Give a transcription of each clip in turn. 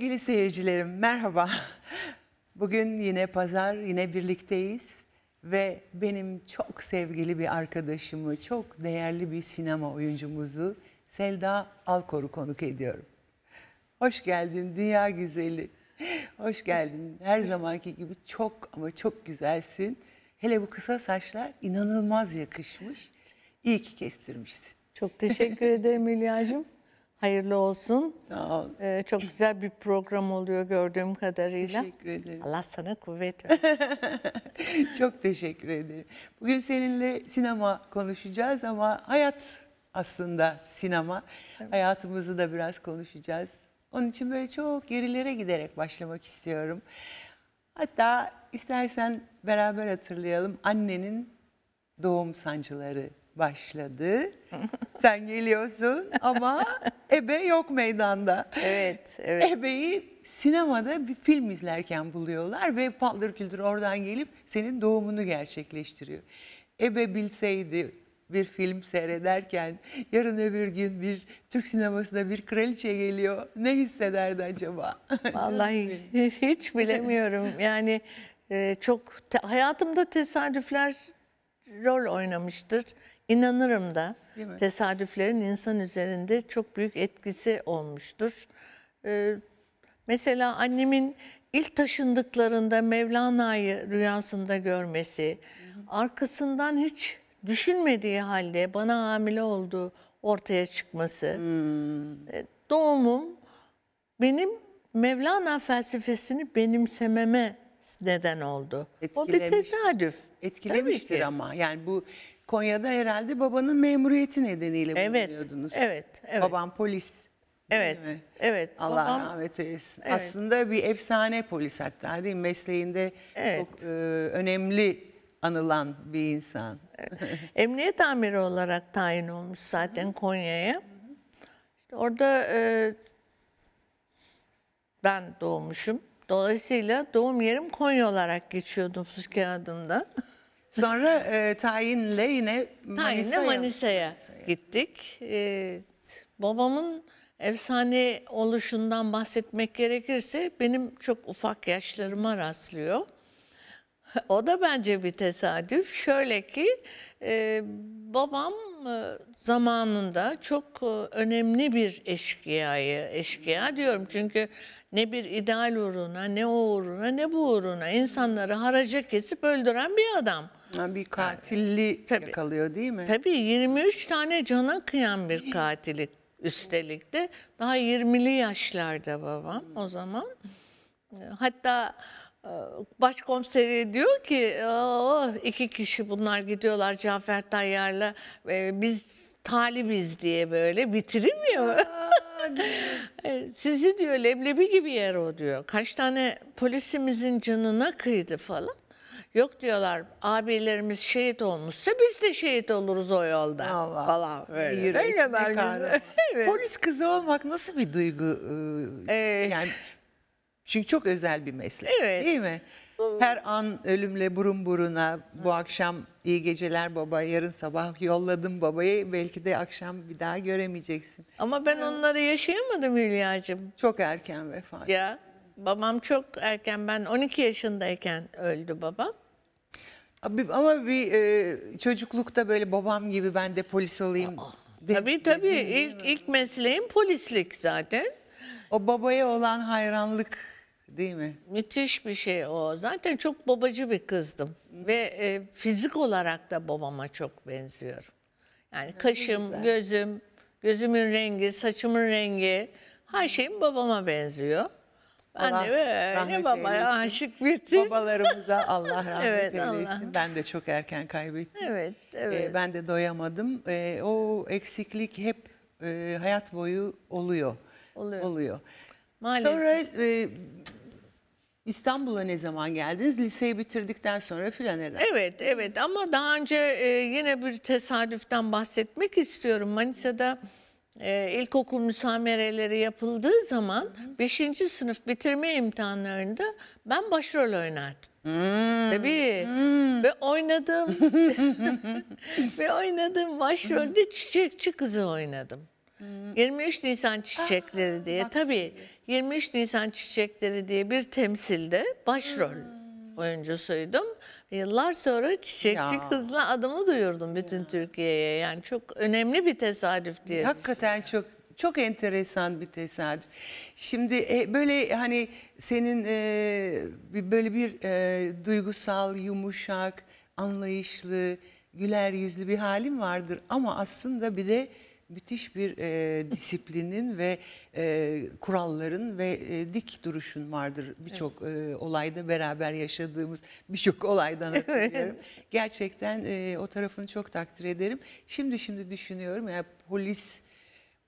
Sevgili seyircilerim merhaba. Bugün yine pazar, yine birlikteyiz ve benim çok sevgili bir arkadaşımı, çok değerli bir sinema oyuncumuzu Selda Alkor'u konuk ediyorum. Hoş geldin dünya güzeli. Hoş geldin. Her zamanki gibi çok ama çok güzelsin. Hele bu kısa saçlar inanılmaz yakışmış. İyi ki kestirmişsin. Çok teşekkür ederim Hülya'cığım. Hayırlı olsun. Sağ ol. Ee, çok güzel bir program oluyor gördüğüm kadarıyla. Teşekkür ederim. Allah sana kuvvet versin. çok teşekkür ederim. Bugün seninle sinema konuşacağız ama hayat aslında sinema. Evet. Hayatımızı da biraz konuşacağız. Onun için böyle çok gerilere giderek başlamak istiyorum. Hatta istersen beraber hatırlayalım annenin doğum sancıları başladı. Sen geliyorsun ama ebe yok meydanda. Evet, evet. Ebeyi sinemada bir film izlerken buluyorlar ve paldır küldür oradan gelip senin doğumunu gerçekleştiriyor. Ebe bilseydi bir film seyrederken yarın öbür gün bir Türk sinemasına bir kraliçe geliyor ne hissederdi acaba? Vallahi hiç bilemiyorum. Yani e, çok hayatımda tesadüfler rol oynamıştır. İnanırım da tesadüflerin insan üzerinde çok büyük etkisi olmuştur. Ee, mesela annemin ilk taşındıklarında Mevlana'yı rüyasında görmesi, arkasından hiç düşünmediği halde bana hamile olduğu ortaya çıkması, hmm. Ee, doğumum benim Mevlana felsefesini benimsememe neden oldu. Etkilemiş. O bir tesadüf. Etkilemiştir ama yani bu Konya'da herhalde babanın memuriyeti nedeniyle evet, bulunuyordunuz. Evet, evet. Baban polis. Evet, mi? evet. Allah babam, rahmet eylesin. Evet. Aslında bir efsane polis hatta değil mi? Mesleğinde evet. çok e, önemli anılan bir insan. Emniyet amiri olarak tayin olmuş zaten Konya'ya. İşte orada e, ben doğmuşum. Dolayısıyla doğum yerim Konya olarak geçiyor nüfus adımda. Sonra e, tayinle yine Manisa'ya Manisa gittik. E, babamın efsane oluşundan bahsetmek gerekirse benim çok ufak yaşlarıma rastlıyor. O da bence bir tesadüf. Şöyle ki e, babam e, zamanında çok e, önemli bir eşkıyayı, eşkıya diyorum çünkü ne bir ideal uğruna, ne o uğruna, ne bu uğruna insanları haraca kesip öldüren bir adam. Ha, bir katilli Tabii. yakalıyor değil mi? Tabii 23 tane cana kıyan bir katili üstelik de. Daha 20'li yaşlarda babam o zaman. Hatta e, başkomiseri diyor ki oh, iki kişi bunlar gidiyorlar Cafer Tayyar'la e, biz talibiz diye böyle bitirmiyor. Sizi diyor leblebi gibi yer o diyor. Kaç tane polisimizin canına kıydı falan. Yok diyorlar abilerimiz şehit olmuşsa biz de şehit oluruz o yolda Allah. falan böyle. ne kadar güzel. evet. Polis kızı olmak nasıl bir duygu? Ee, yani çünkü çok özel bir meslek. Evet. Değil mi? Her an ölümle burun buruna bu akşam iyi geceler baba yarın sabah yolladım babayı belki de akşam bir daha göremeyeceksin. Ama ben onları yaşayamadım Hülya'cığım. Çok erken vefat. Ya babam çok erken ben 12 yaşındayken öldü babam ama bir e, çocuklukta böyle babam gibi ben de polis olayım. De, tabii tabii de, ilk, ilk mesleğim polislik zaten. O babaya olan hayranlık değil mi? Müthiş bir şey o. Zaten çok babacı bir kızdım. Ve e, fizik olarak da babama çok benziyorum. Yani kaşım, güzel. gözüm, gözümün rengi, saçımın rengi her şeyim babama benziyor. Anne böyle babaya aşık bitti. Babalarımıza Allah rahmet evet, eylesin. Allah. Ben de çok erken kaybettim. Evet, ee, evet. Ee, ben de doyamadım. Ee, o eksiklik hep e, hayat boyu oluyor. Oluyor. oluyor. Maalesef. Sonra e, İstanbul'a ne zaman geldiniz? Liseyi bitirdikten sonra filan herhalde. Evet, evet ama daha önce e, yine bir tesadüften bahsetmek istiyorum. Manisa'da e, ilkokul müsamereleri yapıldığı zaman 5. sınıf bitirme imtihanlarında ben başrol oynardım. Hmm. Tabii. Hmm. Ve oynadım. Ve oynadım başrolde çiçekçi kızı oynadım. 23 hmm. Nisan Çiçekleri ah, diye bak. tabii 23 Nisan Çiçekleri diye bir temsilde başrol hmm. oyuncusuydum. Yıllar sonra Çiçekçi ya. Kız'la adımı duyurdum bütün ya. Türkiye'ye. Yani çok önemli bir tesadüf diye. Hakikaten çok çok enteresan bir tesadüf. Şimdi e, böyle hani senin e, böyle bir e, duygusal, yumuşak, anlayışlı, güler yüzlü bir halin vardır ama aslında bir de müthiş bir e, disiplinin ve e, kuralların ve e, dik duruşun vardır. Birçok evet. e, olayda beraber yaşadığımız birçok olaydan hatırlıyorum. Gerçekten e, o tarafını çok takdir ederim. Şimdi şimdi düşünüyorum ya polis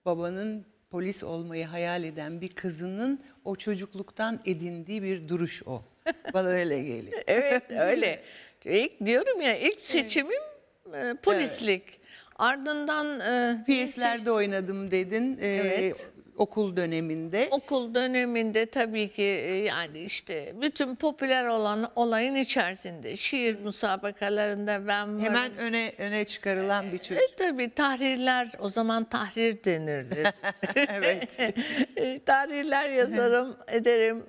babanın polis olmayı hayal eden bir kızının o çocukluktan edindiği bir duruş o. Bana öyle geliyor. evet öyle. İlk diyorum ya ilk seçimim evet. polislik. Evet. Ardından e, piyeslerde oynadım dedin. E, evet. Okul döneminde. Okul döneminde tabii ki e, yani işte bütün popüler olan olayın içerisinde şiir müsabakalarında ben varım. Hemen öne öne çıkarılan bir çocuk. E, tabii tahrirler o zaman tahrir denirdi. evet. E, tahrirler yazarım ederim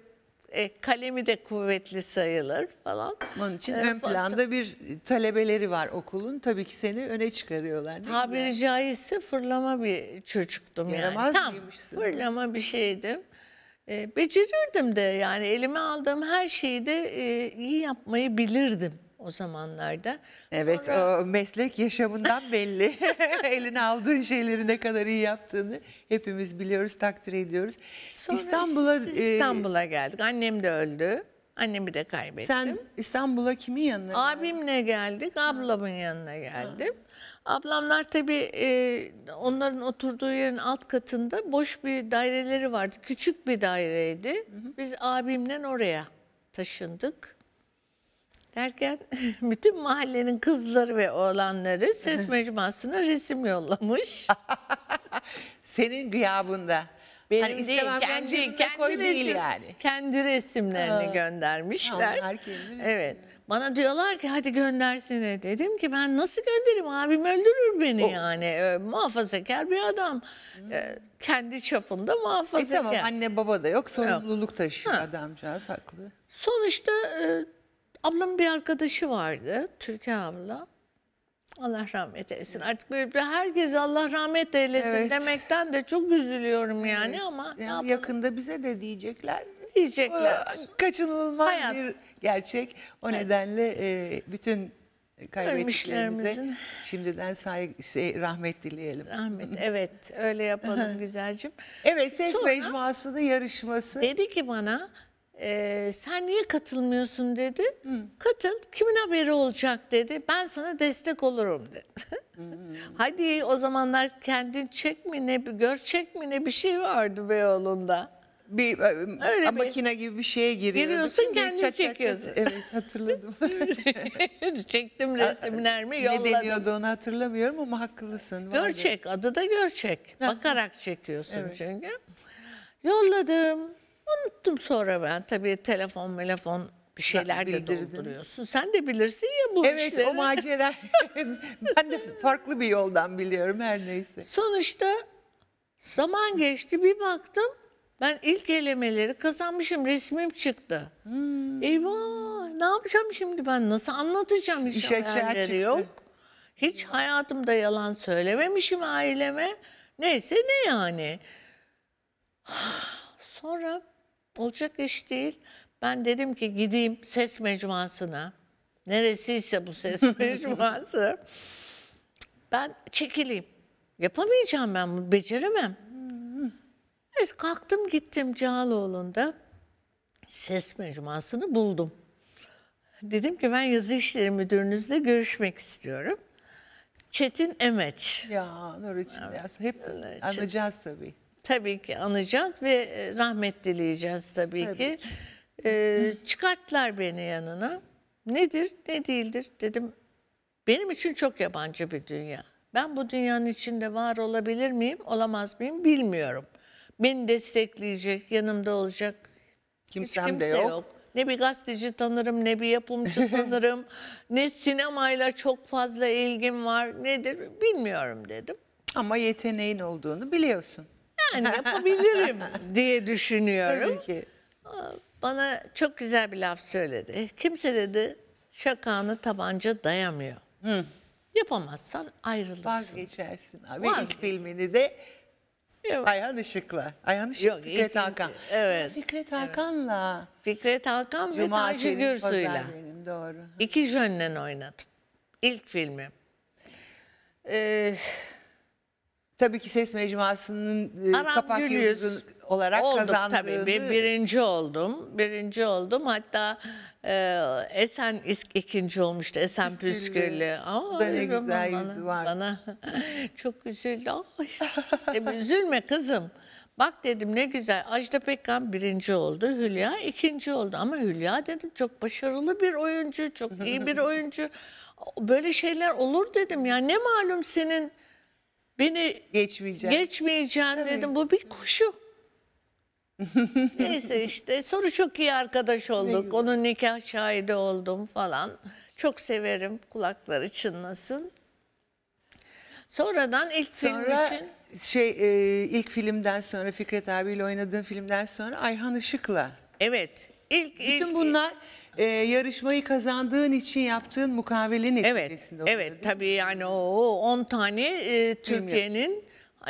e, kalemi de kuvvetli sayılır falan. Onun için e, ön planda bir talebeleri var okulun. Tabii ki seni öne çıkarıyorlar. Tabiri güzel. caizse fırlama bir çocuktum Yaramaz yani. Tam fırlama bir şeydim. E, becerirdim de yani elime aldığım her şeyi de e, iyi yapmayı bilirdim o zamanlarda. Evet Sonra... o meslek yaşamından belli. Eline aldığın şeyleri ne kadar iyi yaptığını hepimiz biliyoruz, takdir ediyoruz. İstanbul'a e, İstanbul'a e... geldik. Annem de öldü. Annemi de kaybettim. Sen İstanbul'a kimin yanına Abimle geldik, ablamın yanına geldim. Ha. Ablamlar tabii e, onların oturduğu yerin alt katında boş bir daireleri vardı. Küçük bir daireydi. Hı hı. Biz abimle oraya taşındık. Derken bütün mahallenin kızları ve oğlanları ses mecmuasına resim yollamış. Senin gıyabında. Benim hani değil, istemem kendi, kendi, kendi değil yani. Kendi resimlerini Aa, göndermişler. evet. Bana diyorlar ki hadi göndersene. Dedim ki ben nasıl göndereyim abim öldürür beni o. yani. E, muhafazakar bir adam. E, kendi çapında muhafazakar. E tamam anne baba da yok sorumluluk yok. taşıyor ha. adamcağız haklı. Sonuçta... E, Ablamın bir arkadaşı vardı, Türkiye abla. Allah rahmet eylesin. Artık böyle herkes Allah rahmet eylesin evet. demekten de çok üzülüyorum yani ama yani yakında bize de diyecekler diyecekler. Kaçınılmaz Hayat. bir gerçek. O evet. nedenle e, bütün kaybettiklerimize şimdiden saygı, şey, rahmet dileyelim. Rahmet, evet öyle yapalım güzelcim. Evet ses Sonra, mecmuasının yarışması. Dedi ki bana e, sen niye katılmıyorsun dedi. Hı. Katıl kimin haberi olacak dedi. Ben sana destek olurum dedi. Hı hı. Hadi o zamanlar kendin çek mi ne bir gör çek mi ne bir şey vardı Beyoğlu'nda. Bir e, Öyle makine bir, gibi bir şeye giriyordu. Giriyorsun kendin çat, çekiyorsun. Çat, evet hatırladım. Çektim resimlerimi yolladım. Ne deniyordu onu hatırlamıyorum ama haklısın. Görçek adı da görçek. Bakarak çekiyorsun evet. çünkü. Yolladım. Unuttum sonra ben tabii telefon telefon bir şeyler de dolduruyorsun. Sen de bilirsin ya bu Evet işleri. o macera. ben de farklı bir yoldan biliyorum her neyse. Sonuçta zaman geçti bir baktım ben ilk elemeleri kazanmışım resmim çıktı. Hmm. Eyvah ne yapacağım şimdi ben nasıl anlatacağım iş, İş yok. Hiç hayatımda yalan söylememişim aileme. Neyse ne yani. Sonra Olacak iş değil. Ben dedim ki gideyim ses mecmuasına. Neresiyse bu ses mecmuası. Ben çekileyim. Yapamayacağım ben bunu, beceremem. Neyse kalktım gittim Cağaloğlu'nda. Ses mecmuasını buldum. Dedim ki ben yazı işleri müdürünüzle görüşmek istiyorum. Çetin Emeç. Ya Nur için evet. hep anlayacağız tabii tabii ki anacağız ve e, rahmet dileyeceğiz tabii, tabii ki. ki. Ee, çıkarttılar beni yanına. Nedir, ne değildir dedim. Benim için çok yabancı bir dünya. Ben bu dünyanın içinde var olabilir miyim, olamaz mıyım bilmiyorum. Beni destekleyecek, yanımda olacak kimsem Hiç kimse yok. yok. Ne bir gazeteci tanırım, ne bir yapımcı tanırım, ne sinemayla çok fazla ilgim var, nedir bilmiyorum dedim. Ama yeteneğin olduğunu biliyorsun. Yani yapabilirim diye düşünüyorum. Tabii ki. Bana çok güzel bir laf söyledi. Kimse dedi şakanı tabanca dayamıyor. Hı. Yapamazsan ayrılırsın. Vazgeçersin. Ve Vazgeç. ilk filmini de Yok. Ayhan Işık'la. Ayhan Işık, Yok, Fikret ikinci, Hakan. Evet. Fikret Hakan'la. Fikret Hakan Cuma ve Tanju Gürsu'yla. Doğru. İki jönlen oynadım. İlk filmim. Ee, tabii ki ses mecmuasının e, Aram kapak Gülüz yıldızı olarak olduk kazandığını... tabii. Bir, birinci oldum. Birinci oldum. Hatta e, Esen isk, ikinci olmuştu. Esen Püsküllü. Püsküllü. Aa, da ne güzel bana, yüzü var. Bana çok üzüldü. Ay, e, üzülme kızım. Bak dedim ne güzel Ajda Pekkan birinci oldu, Hülya ikinci oldu. Ama Hülya dedim çok başarılı bir oyuncu, çok iyi bir oyuncu. Böyle şeyler olur dedim ya ne malum senin Beni Geçmeyeceğim. geçmeyeceğim dedim. Bu bir kuşu. Neyse işte sonra çok iyi arkadaş olduk. Onun nikah şahidi oldum falan. Çok severim kulakları çınlasın. Sonradan ilk Sonra film için şey e, ilk filmden sonra Fikret abiyle oynadığın filmden sonra Ayhan Işık'la evet ilk, ilk bunlar e, yarışmayı kazandığın için yaptığın mukavele etkisinde oluyor, Evet, evet tabii yani o 10 tane e, Türkiye'nin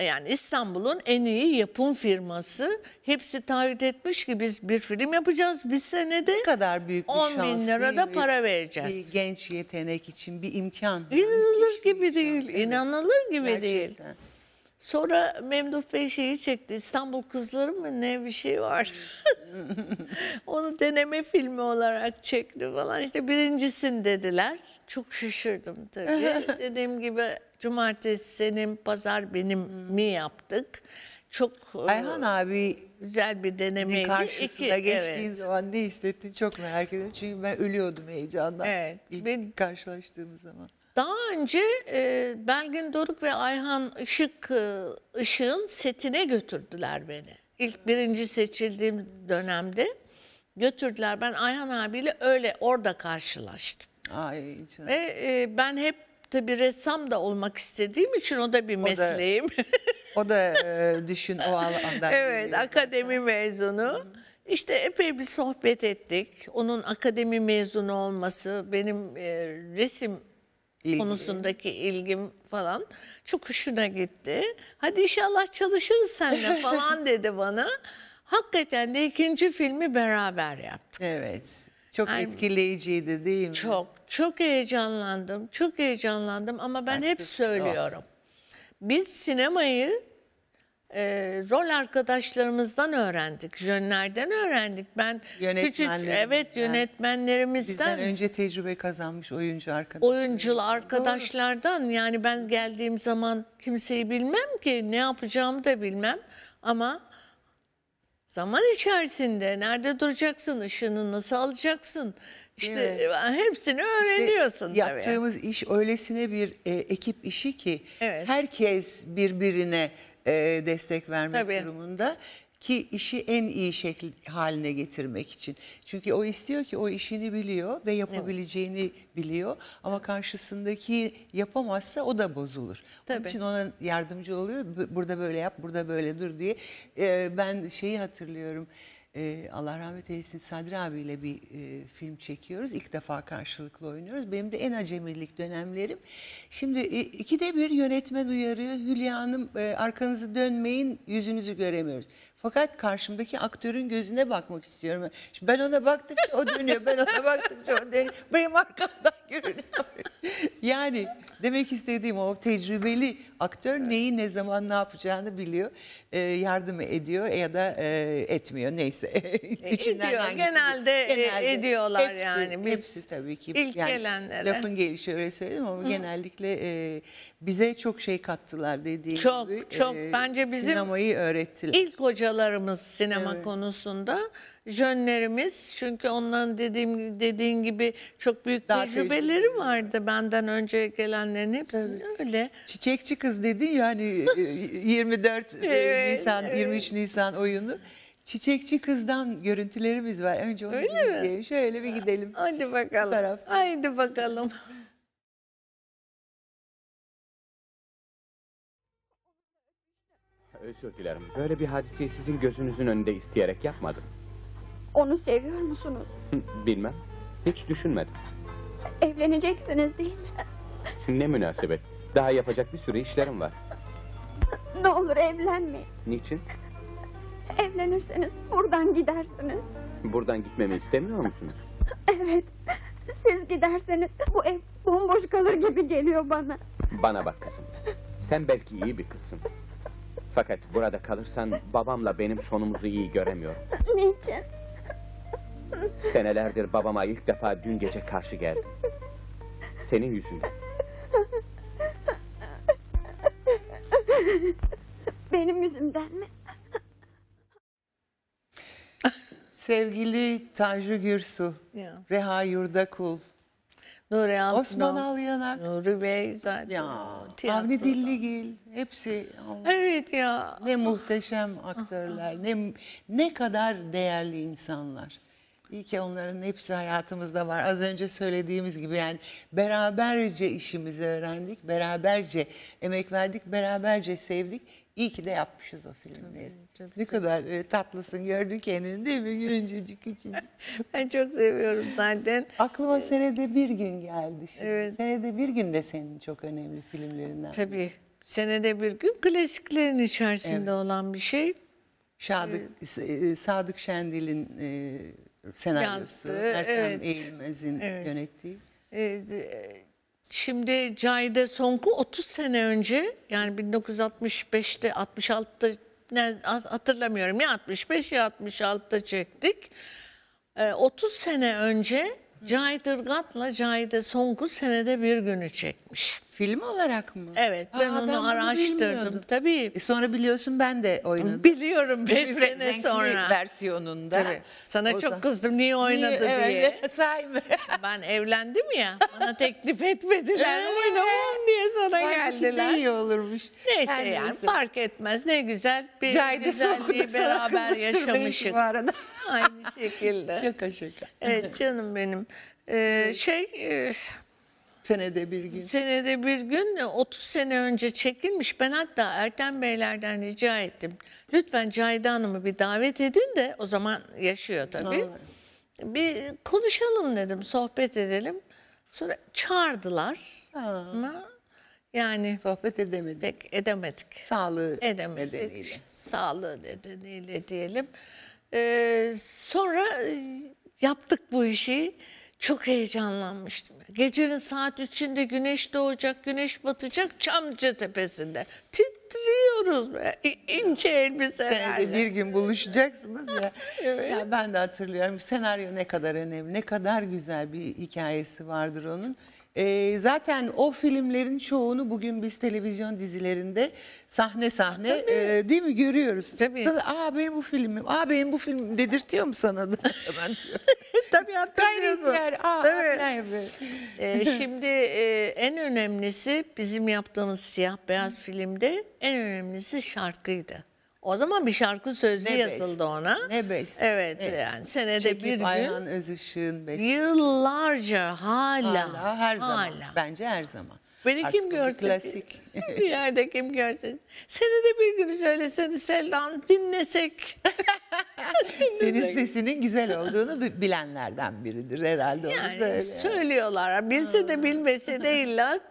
yani İstanbul'un en iyi yapım firması hepsi taahhüt etmiş ki biz bir film yapacağız bir senede. Ne kadar büyük bir 10 şans bin lira da para vereceğiz. Bir genç yetenek için bir imkan. İnanılır gibi değil, inanılır gibi değil. Sonra Memduh Bey şeyi çekti. İstanbul Kızları mı ne bir şey var. Onu deneme filmi olarak çekti falan. İşte birincisin dediler. Çok şaşırdım tabii. Dediğim gibi cumartesi senin, pazar benim hmm. mi yaptık. Çok e, Ayhan abi güzel bir denemeydi. Karşısına İki, geçtiğin evet. zaman ne hissettin çok merak ediyorum. Çünkü ben ölüyordum heyecandan. Evet. İlk benim, karşılaştığım zaman. Daha önce e, Belgin Doruk ve Ayhan Işık e, Işık'ın setine götürdüler beni. İlk birinci seçildiğim dönemde götürdüler. Ben Ayhan abiyle öyle orada karşılaştım. Ay canım. Ve e, ben hep tabii ressam da olmak istediğim için o da bir mesleğim. O da, o da e, düşün o alandan. evet akademi mezunu. İşte epey bir sohbet ettik. Onun akademi mezunu olması, benim e, resim İlgili. konusundaki ilgim falan çok hoşuna gitti. Hadi inşallah çalışırız seninle falan dedi bana. Hakikaten de ikinci filmi beraber yaptık. Evet. Çok yani, etkileyiciydi değil mi? Çok, çok heyecanlandım. Çok heyecanlandım ama ben, ben hep oh. söylüyorum. Of. Biz sinemayı e, rol arkadaşlarımızdan öğrendik, jönlerden öğrendik. Ben küçük evet yönetmenlerimizden bizden önce tecrübe kazanmış oyuncu arkadaş. Oyuncu arkadaşlardan Doğru. yani ben geldiğim zaman kimseyi bilmem ki ne yapacağımı da bilmem ama zaman içerisinde nerede duracaksın, ışını nasıl alacaksın? İşte evet. E, hepsini öğreniyorsun işte tabii. Yaptığımız iş öylesine bir e, ekip işi ki evet. herkes birbirine e, destek vermek Tabii. durumunda ki işi en iyi şekil haline getirmek için. Çünkü o istiyor ki o işini biliyor ve yapabileceğini evet. biliyor ama karşısındaki yapamazsa o da bozulur. Tabii. Onun için ona yardımcı oluyor. Burada böyle yap, burada böyle dur diye. Ee, ben şeyi hatırlıyorum e, Allah rahmet eylesin Sadri abiyle bir e, film çekiyoruz. İlk defa karşılıklı oynuyoruz. Benim de en acemilik dönemlerim. Şimdi e, ikide bir yönetmen uyarıyor. Hülya Hanım e, arkanızı dönmeyin yüzünüzü göremiyoruz. Fakat karşımdaki aktörün gözüne bakmak istiyorum. Şimdi ben ona baktıkça o dönüyor. Ben ona baktıkça o dönüyor. Benim arkamdan görünüyor. yani demek istediğim o tecrübeli aktör neyi ne zaman ne yapacağını biliyor. E, yardım ediyor ya da e, etmiyor neyse. E, İçinden ediyor. Hangisi? Genelde, e, genelde ediyorlar hepsi, yani. hepsi tabii ki. İlk yani, gelenlere. Lafın gelişi öyle söyleyeyim ama Hı. genellikle e, bize çok şey kattılar dediğim çok, gibi. Çok çok. E, Bence bizim sinemayı öğrettiler. ilk hocalarımız sinema evet. konusunda jönlerimiz çünkü onların dediğim dediğin gibi çok büyük Daha tecrübeleri tecrübe. vardı benden önce gelenlerin hepsi öyle. Çiçekçi kız dedin ya hani 24 e, e, e, evet, Nisan evet. 23 Nisan oyunu. Çiçekçi kızdan görüntülerimiz var. Önce onu Öyle izleyelim. Mi? Şöyle bir gidelim. Hadi bakalım. Haydi bakalım. Özür dilerim. Böyle bir hadiseyi sizin gözünüzün önünde isteyerek yapmadım. Onu seviyor musunuz? Bilmem. Hiç düşünmedim. Evleneceksiniz değil mi? ne münasebet. Daha yapacak bir sürü işlerim var. Ne olur evlenmeyin. Niçin? Evlenirseniz buradan gidersiniz. Buradan gitmemi istemiyor musunuz? Evet. Siz giderseniz bu ev bomboş kalır gibi geliyor bana. Bana bak kızım. Sen belki iyi bir kızsın. Fakat burada kalırsan babamla benim sonumuzu iyi göremiyorum. Niçin? Senelerdir babama ilk defa dün gece karşı geldim. Senin yüzünden. Benim yüzümden mi? Sevgili Tanju Gürsu, Ya. Reha Yurdakul, Nuri Altınon, Osman Alyanak, Nuri Bey zaten. ya, Avni Dilligil, hepsi Evet ya. ne muhteşem aktörler, ne ne kadar değerli insanlar. İyi ki onların hepsi hayatımızda var. Az önce söylediğimiz gibi yani beraberce işimizi öğrendik, beraberce emek verdik, beraberce sevdik. İyi ki de yapmışız o filmleri. Tabii, tabii. Ne kadar e, tatlısın gördün kendini değil mi? Güncücük küçücük. ben çok seviyorum zaten. Aklıma ee, senede bir gün geldi şimdi. Evet. Senede bir gün de senin çok önemli filmlerinden. Tabii. Senede bir gün klasiklerin içerisinde evet. olan bir şey. Şadık, ee, Sadık Şendil'in e, senaryosu yazdı. Ertem evet. Eğilmez'in evet. yönettiği. Evet. Şimdi Cahide Sonku 30 sene önce yani 1965'te 66'da ne, hatırlamıyorum ya 65 ya 66'da çektik. E, ee, 30 sene önce Cahit Irgat'la Cahide Sonku senede bir günü çekmiş. Film olarak mı? Evet ben onu ben araştırdım tabii. E sonra biliyorsun ben de oynadım. Biliyorum 5 Bir sene renkli sonra. versiyonunda. Tabii. Sana O çok zaman- kızdım niye oynadı diye. Evet, say mı? Ben evlendim ya bana teklif etmediler Öyle oynamam mi? diye sana Halbuki geldiler. de iyi olurmuş. Neyse Her yani neyse. fark etmez ne güzel bir Cahide güzelliği Sokul'da sana beraber kızmıştır Aynı şekilde. şaka şaka. Evet canım benim. Ee, şey e, Senede bir gün. Senede bir gün 30 e, sene önce çekilmiş. Ben hatta Erten Beylerden rica ettim. Lütfen Cahide Hanım'ı bir davet edin de o zaman yaşıyor tabii. Evet. Bir konuşalım dedim, sohbet edelim. Sonra çağırdılar ha. ama yani sohbet edemedik. Pek edemedik. Sağlığı edemedik. nedeniyle. İşte, sağlığı nedeniyle diyelim. Ee, sonra yaptık bu işi. Çok heyecanlanmıştım. Gecenin saat üçünde güneş doğacak, güneş batacak Çamlıca Tepesi'nde. Titriyoruz be. İnce elbiselerle. Senede bir gün buluşacaksınız ya. evet. ya. Ben de hatırlıyorum. Senaryo ne kadar önemli, ne kadar güzel bir hikayesi vardır onun. E, zaten o filmlerin çoğunu bugün biz televizyon dizilerinde sahne sahne e, değil mi görüyoruz? Tabii. Sana, Aa benim bu filmim, aa benim bu film dedirtiyor mu sana da? ben diyor. Tabii hatırlıyorsun. Gayretler, aa evet. e, ee, şimdi e, en önemlisi bizim yaptığımız siyah beyaz filmde en önemlisi şarkıydı. O zaman bir şarkı sözü ne yazıldı best, ona. Ne besti? Evet, evet. yani senede Çekip bir gün. Ayhan Özışık'ın besti. Yıllarca hala. Hala her zaman. Bence her zaman. Beni Artık kim görse, klasik. bir yerde kim görse. Senede bir gün söyleseniz Seldan dinlesek. Senin sesinin güzel olduğunu bilenlerden biridir herhalde. Yani onu söyle. söylüyorlar. Bilse de bilmese de illa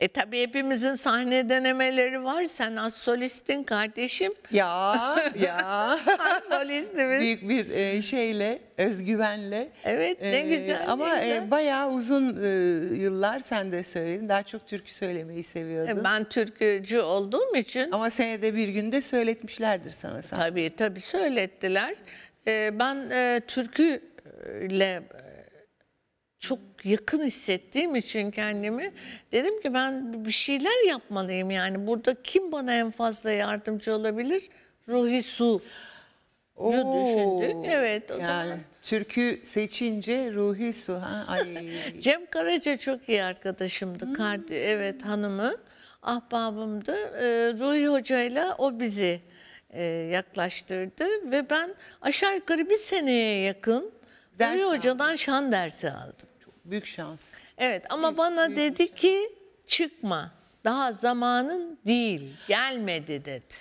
E tabii hepimizin sahne denemeleri var. Sen az solistin kardeşim. Ya ya. az solistimiz. Büyük bir e, şeyle, özgüvenle. Evet e, ne güzel. Ama ne E, bayağı uzun e, yıllar sen de söyledin. Daha çok türkü söylemeyi seviyordun. E, ben türkücü olduğum için. Ama senede bir günde söyletmişlerdir sana. sana. Tabii tabii söylettiler. E, ben e, türküyle çok yakın hissettiğim için kendimi dedim ki ben bir şeyler yapmalıyım yani burada kim bana en fazla yardımcı olabilir? Ruhi Su. Oo, düşündük. Evet o yani, zaman. Türkü seçince Ruhi Su. Ha? Ay. Cem Karaca çok iyi arkadaşımdı. Hmm. Kardi, evet hanımı. Ahbabımdı. Ee, Ruhi Hoca'yla o bizi e, yaklaştırdı. Ve ben aşağı yukarı bir seneye yakın Ders Ruhi Hoca'dan şan dersi aldım. Büyük şans. Evet ama büyük, bana büyük dedi şans. ki çıkma. Daha zamanın değil. Gelmedi dedi.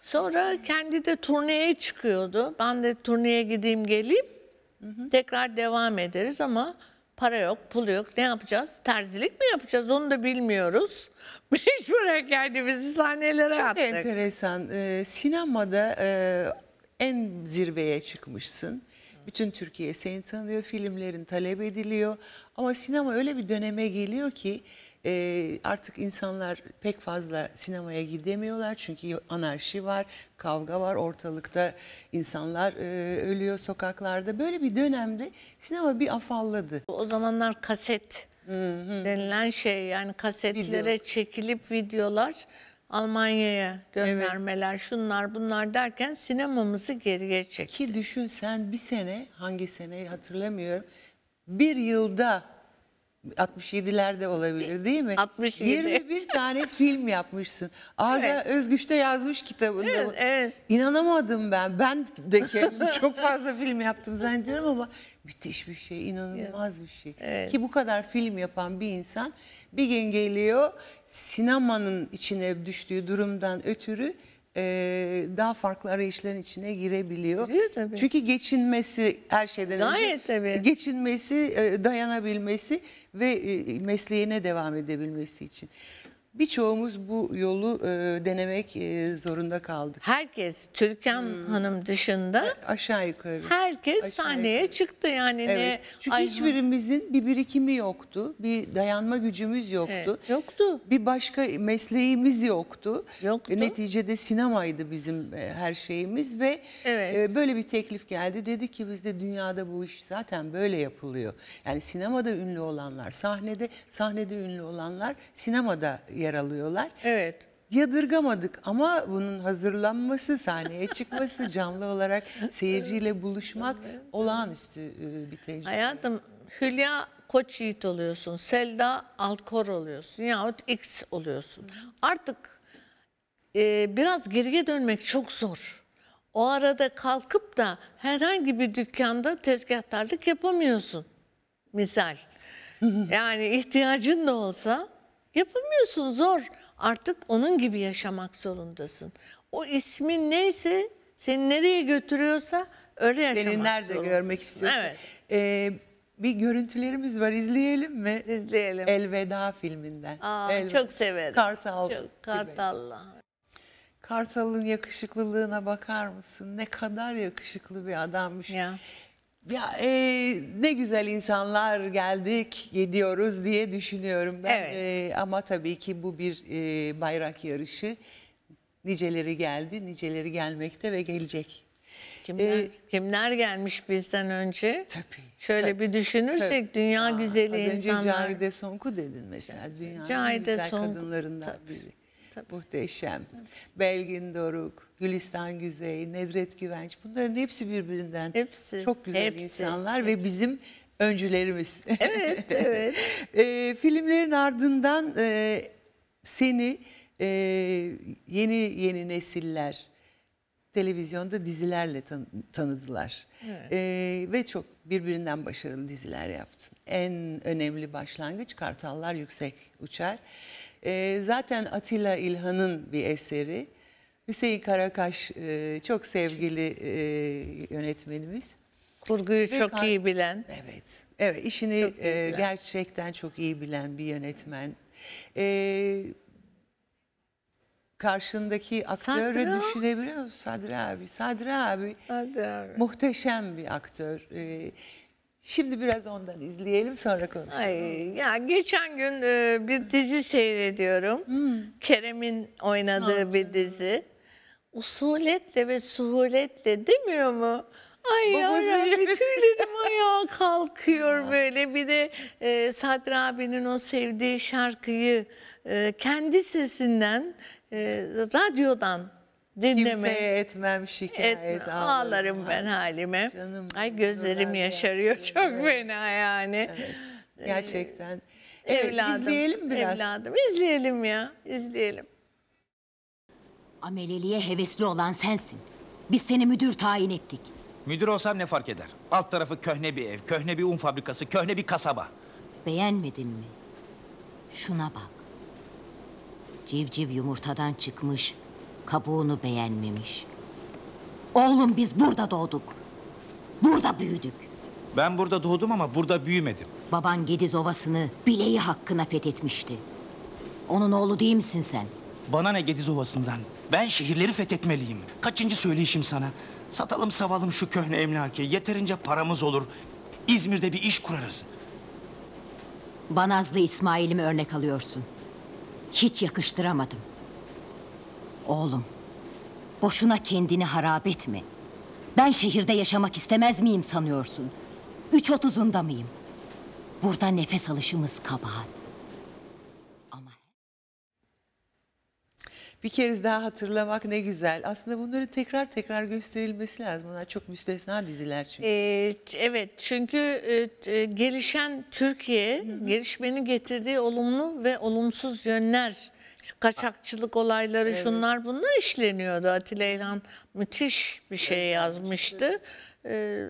Sonra kendi de turneye çıkıyordu. Ben de turneye gideyim geleyim. Tekrar devam ederiz ama para yok, pul yok. Ne yapacağız? Terzilik mi yapacağız? Onu da bilmiyoruz. Mecburen kendimizi sahnelere Çok attık. Çok enteresan. Ee, sinemada e, en zirveye çıkmışsın. Bütün Türkiye seni tanıyor, filmlerin talep ediliyor. Ama sinema öyle bir döneme geliyor ki e, artık insanlar pek fazla sinemaya gidemiyorlar. Çünkü anarşi var, kavga var, ortalıkta insanlar e, ölüyor sokaklarda. Böyle bir dönemde sinema bir afalladı. O zamanlar kaset Hı -hı. denilen şey yani kasetlere Video. çekilip videolar Almanya'ya göndermeler, evet. şunlar bunlar derken sinemamızı geriye çekti. Ki düşün sen bir sene, hangi seneyi hatırlamıyorum, bir yılda 67'lerde olabilir değil mi? 67. 21 tane film yapmışsın. Aga evet. Özgüç de yazmış kitabında. Evet, evet. İnanamadım ben. Ben de kendim çok fazla film yaptım zannediyorum ama müthiş bir şey, inanılmaz bir şey. Evet. Ki bu kadar film yapan bir insan bir gün geliyor sinemanın içine düştüğü durumdan ötürü daha farklı arayışların içine girebiliyor. Giriyor tabii. Çünkü geçinmesi her şeyden Gayet önce tabii. geçinmesi, dayanabilmesi ve mesleğine devam edebilmesi için. Birçoğumuz bu yolu e, denemek e, zorunda kaldık. Herkes Türkan hmm. Hanım dışında e, aşağı yukarı. Herkes aşağı sahneye yukarı. çıktı yani evet. ne? Çünkü Ay, hiçbirimizin bir birikimi yoktu. Bir dayanma gücümüz yoktu. Evet, yoktu. Bir başka mesleğimiz yoktu. Yoktu. E, neticede sinemaydı bizim e, her şeyimiz ve evet. böyle bir teklif geldi. Dedi ki bizde dünyada bu iş zaten böyle yapılıyor. Yani sinemada ünlü olanlar, sahnede sahnede ünlü olanlar sinemada yer alıyorlar. Evet. Yadırgamadık ama bunun hazırlanması, sahneye çıkması, canlı olarak seyirciyle buluşmak olağanüstü e, bir tecrübe. Hayatım Hülya Koç Yiğit oluyorsun, Selda Alkor oluyorsun yahut X oluyorsun. Artık e, biraz geriye dönmek çok zor. O arada kalkıp da herhangi bir dükkanda tezgahtarlık yapamıyorsun. Misal. Yani ihtiyacın da olsa Yapamıyorsun zor. Artık onun gibi yaşamak zorundasın. O ismin neyse seni nereye götürüyorsa öyle yaşamak zorundasın. Seni nerede zorundasın. görmek istiyorsun. Evet. Ee, bir görüntülerimiz var izleyelim mi? İzleyelim. Elveda filminden. Aa, Elveda. Çok severim. Kartal. Çok, Kartal'la. Kartal'ın yakışıklılığına bakar mısın? Ne kadar yakışıklı bir adammış. Ya. Ya e, ne güzel insanlar geldik, yediyoruz diye düşünüyorum ben. Evet. E, ama tabii ki bu bir e, bayrak yarışı. Niceleri geldi, niceleri gelmekte ve gelecek. Kimler, ee, kimler gelmiş bizden önce? Tabii. Şöyle tabii, bir düşünürsek tabii. dünya güzeli az insanlar. Az önce Cahide Sonku dedin mesela. Dünyanın Cahide güzel Sonku, kadınlarından tabii. biri. Tabii. Muhteşem. Evet. Belgin Doruk, Gülistan Güzey, Nedret Güvenç bunların hepsi birbirinden hepsi, çok güzel hepsi, insanlar hepsi. ve bizim öncülerimiz. Evet, evet. e, filmlerin ardından e, seni e, yeni yeni nesiller televizyonda dizilerle tan tanıdılar. Evet. E, ve çok birbirinden başarılı diziler yaptın. En önemli başlangıç Kartallar Yüksek Uçar. E, zaten Atilla İlhan'ın bir eseri. Hüseyin Karakaş e, çok sevgili e, yönetmenimiz. Kurguyu Ve çok iyi bilen. Evet. Evet işini çok e, gerçekten çok iyi bilen bir yönetmen. E, karşındaki aktörü Sadra. düşünebiliyor musun? Sadri abi. Sadra abi, Sadri abi muhteşem bir aktör. E, Şimdi biraz ondan izleyelim sonra konuşalım. Ay, ya geçen gün e, bir dizi seyrediyorum. Hmm. Kerem'in oynadığı Anladım. bir dizi. Usuletle ve suhuletle demiyor mu? Ay yarabbim tüylerim ayağa kalkıyor böyle. Bir de e, Sadri abinin o sevdiği şarkıyı e, kendi sesinden, e, radyodan dinleme. Kimseye etmem şikayet. Etme, ağlarım, ağlarım ben ah, halime. Canım, Ay gözlerim yaşarıyor çok evet. fena yani. Evet, ee, gerçekten. Evet, evladım, izleyelim biraz. Evladım izleyelim ya izleyelim. Ameleliğe hevesli olan sensin. Biz seni müdür tayin ettik. Müdür olsam ne fark eder? Alt tarafı köhne bir ev, köhne bir un fabrikası, köhne bir kasaba. Beğenmedin mi? Şuna bak. Civciv yumurtadan çıkmış, kabuğunu beğenmemiş. Oğlum biz burada doğduk. Burada büyüdük. Ben burada doğdum ama burada büyümedim. Baban Gediz Ovası'nı bileği hakkına fethetmişti. Onun oğlu değil misin sen? Bana ne Gediz Ovası'ndan? Ben şehirleri fethetmeliyim. Kaçıncı söyleyişim sana? Satalım savalım şu köhne emlakı. Yeterince paramız olur. İzmir'de bir iş kurarız. Banazlı İsmail'imi örnek alıyorsun. Hiç yakıştıramadım. Oğlum, boşuna kendini harap etme. Ben şehirde yaşamak istemez miyim sanıyorsun? Üç otuzunda mıyım? Burada nefes alışımız kabahat. Ama... Bir kez daha hatırlamak ne güzel. Aslında bunları tekrar tekrar gösterilmesi lazım. Bunlar çok müstesna diziler çünkü. Ee, evet çünkü e, e, gelişen Türkiye, Hı -hı. gelişmenin getirdiği olumlu ve olumsuz yönler kaçakçılık olayları evet. şunlar bunlar işleniyordu. Atilla İlhan müthiş bir şey evet, yazmıştı. Ee,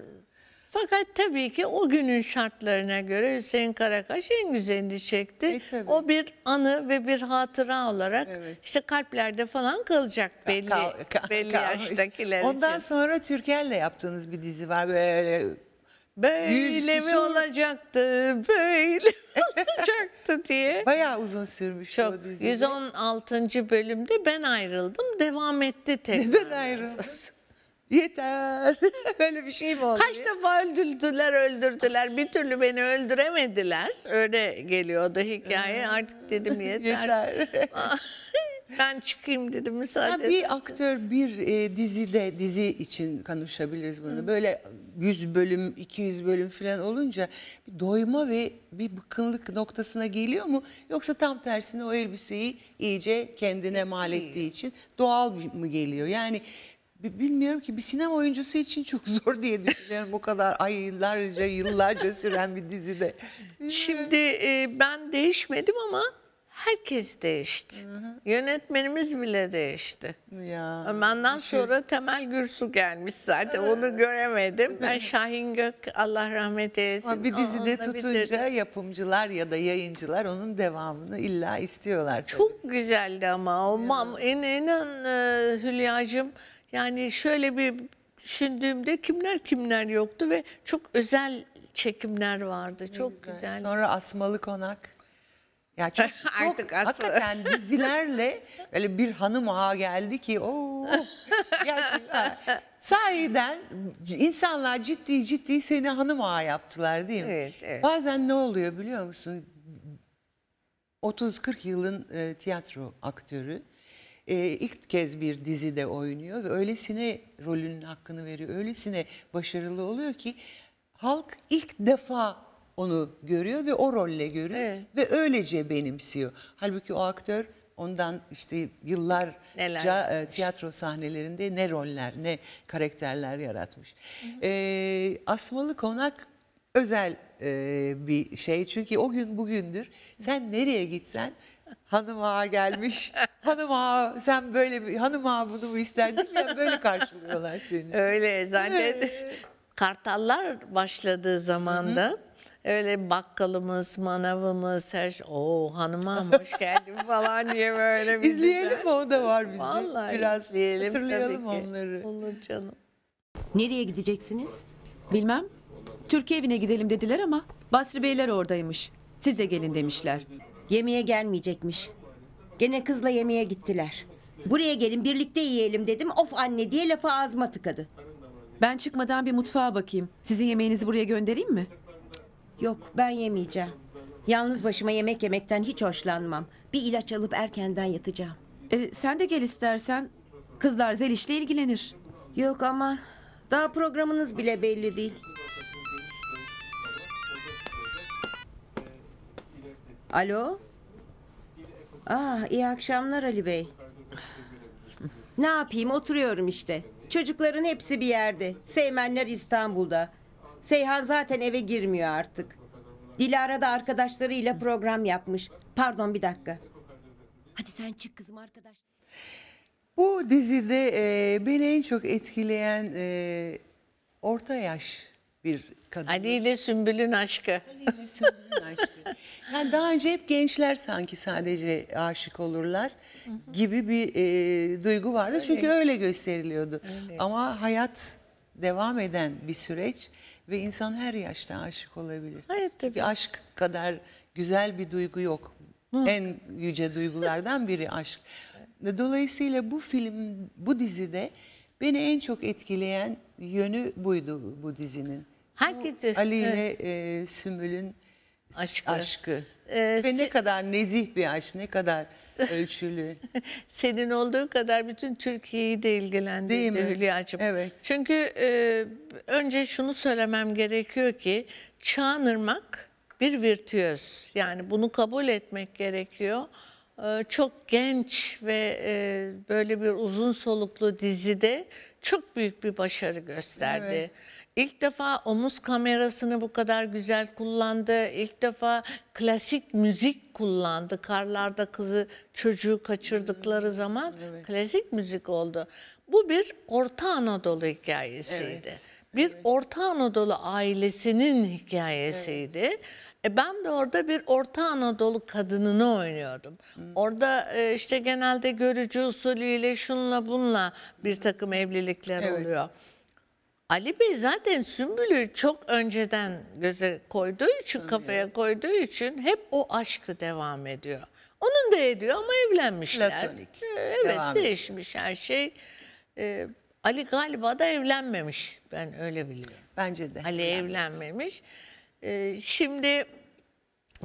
fakat tabii ki o günün şartlarına göre Hüseyin Karakaş en güzelini çekti. E, o bir anı ve bir hatıra olarak evet. işte kalplerde falan kalacak belli kal, kal, belli kal. yaştakiler Ondan için. sonra Türker'le yaptığınız bir dizi var. Böyle Böyle mi olacaktı, böyle olacaktı diye. Bayağı uzun sürmüş Çok. o dizi. 116. bölümde ben ayrıldım, devam etti tekrar. Neden ayrıldın? Yeter. Böyle bir şey mi oldu? Kaç defa öldürdüler, öldürdüler. Bir türlü beni öldüremediler. Öyle geliyordu hikaye. Ee, Artık dedim yeter. yeter. Ben çıkayım dedim müsaade ha, Bir aktör bir e, dizide dizi için konuşabiliriz bunu. Hı. Böyle 100 bölüm 200 bölüm falan olunca bir doyma ve bir bıkkınlık noktasına geliyor mu? Yoksa tam tersine o elbiseyi iyice kendine mal ettiği için doğal mı geliyor? Yani bilmiyorum ki bir sinema oyuncusu için çok zor diye düşünüyorum o kadar aylarca yıllarca süren bir dizide. Şimdi e, ben değişmedim ama herkes değişti. Hı hı. Yönetmenimiz bile değişti. Ya. Ondan şey... sonra Temel Gürsu gelmiş zaten. Ee. Onu göremedim. Ben Şahin Gök Allah rahmet eylesin. Ama bir dizide Onunla tutunca bitirdim. yapımcılar ya da yayıncılar onun devamını illa istiyorlar. Tabii. Çok güzeldi ama. O mam, in, inan e, Hülya'cığım yani şöyle bir düşündüğümde kimler kimler yoktu ve çok özel çekimler vardı. Ne çok güzel. güzel. Sonra Asmalı Konak. Ya çok, Artık çok hakikaten dizilerle böyle bir hanım ağa geldi ki o sahiden insanlar ciddi ciddi seni hanım ağa yaptılar değil mi? Evet, evet. Bazen ne oluyor biliyor musun? 30-40 yılın e, tiyatro aktörü e, ilk kez bir dizide oynuyor ve öylesine rolünün hakkını veriyor. Öylesine başarılı oluyor ki halk ilk defa onu görüyor ve o rolle görüyor evet. ve öylece benimsiyor. Halbuki o aktör ondan işte yıllarca e, tiyatro sahnelerinde ne roller ne karakterler yaratmış. E, Asmalı Konak özel e, bir şey çünkü o gün bugündür sen nereye gitsen hanım ağa gelmiş. hanım ağa sen böyle mi? Hanım ağa bunu mu isterdin ya böyle karşılıyorlar seni. Öyle zaten Kartallar başladığı zamanda hı hı öyle bakkalımız, manavımız, her şey. Oo hanıma hoş geldin falan diye böyle bir İzleyelim güzel. o da var bizde. Vallahi Biraz izleyelim hatırlayalım tabii ki. onları. Olur canım. Nereye gideceksiniz? Bilmem. Türkiye evine gidelim dediler ama Basri Beyler oradaymış. Siz de gelin demişler. Yemeğe gelmeyecekmiş. Gene kızla yemeğe gittiler. Buraya gelin birlikte yiyelim dedim. Of anne diye lafa ağzıma tıkadı. Ben çıkmadan bir mutfağa bakayım. Sizin yemeğinizi buraya göndereyim mi? Yok ben yemeyeceğim. Yalnız başıma yemek yemekten hiç hoşlanmam. Bir ilaç alıp erkenden yatacağım. E, sen de gel istersen. Kızlar Zeliş'le ilgilenir. Yok aman. Daha programınız bile belli değil. Alo? Ah, iyi akşamlar Ali Bey. Ne yapayım oturuyorum işte. Çocukların hepsi bir yerde. Seymenler İstanbul'da. Seyhan zaten eve girmiyor artık. Dilara da arkadaşlarıyla program yapmış. Pardon bir dakika. Hadi sen çık kızım arkadaş. Bu dizide e, beni en çok etkileyen e, orta yaş bir kadın. Ali ile Sümbül'ün aşkı. Ali ile aşkı. Yani daha önce hep gençler sanki sadece aşık olurlar gibi bir e, duygu vardı. Öyle. Çünkü öyle gösteriliyordu. Öyle. Ama hayat devam eden bir süreç ve insan her yaşta aşık olabilir. Hayır tabii. Bir aşk kadar güzel bir duygu yok. Muhakkak. En yüce duygulardan biri aşk. Dolayısıyla bu film, bu dizide beni en çok etkileyen yönü buydu bu dizinin. Herkesi. Ali ile evet. e, Sümül'ün aşkı. aşkı. Ee, Ve ne kadar nezih bir aşk, ne kadar ölçülü. Senin olduğu kadar bütün Türkiye'yi de ilgilendirdi Hülya'cığım. Evet. Çünkü e, önce şunu söylemem gerekiyor ki Çağınırmak bir virtüöz. Yani bunu kabul etmek gerekiyor. Ee, çok genç ve e, böyle bir uzun soluklu dizide çok büyük bir başarı gösterdi. Evet. İlk defa omuz kamerasını bu kadar güzel kullandı. İlk defa klasik müzik kullandı. Karlarda kızı çocuğu kaçırdıkları zaman evet. klasik müzik oldu. Bu bir Orta Anadolu hikayesiydi. Evet. Bir evet. Orta Anadolu ailesinin hikayesiydi. Evet. E, ben de orada bir Orta Anadolu kadınını oynuyordum. Hmm. Orada e, işte genelde görücü usulüyle şunla bunla bir hmm. takım evlilikler evet. oluyor. Ali Bey zaten Sümbül'ü çok önceden göze koyduğu için, Hı, kafaya koyduğu için hep o aşkı devam ediyor. Onun da ediyor ama evlenmişler. Platonik. Ee, evet devam değişmiş ediyor. her şey. Ee, Ali galiba da evlenmemiş. Ben öyle biliyorum. Bence de. Ali evlenmemiş. Ee, şimdi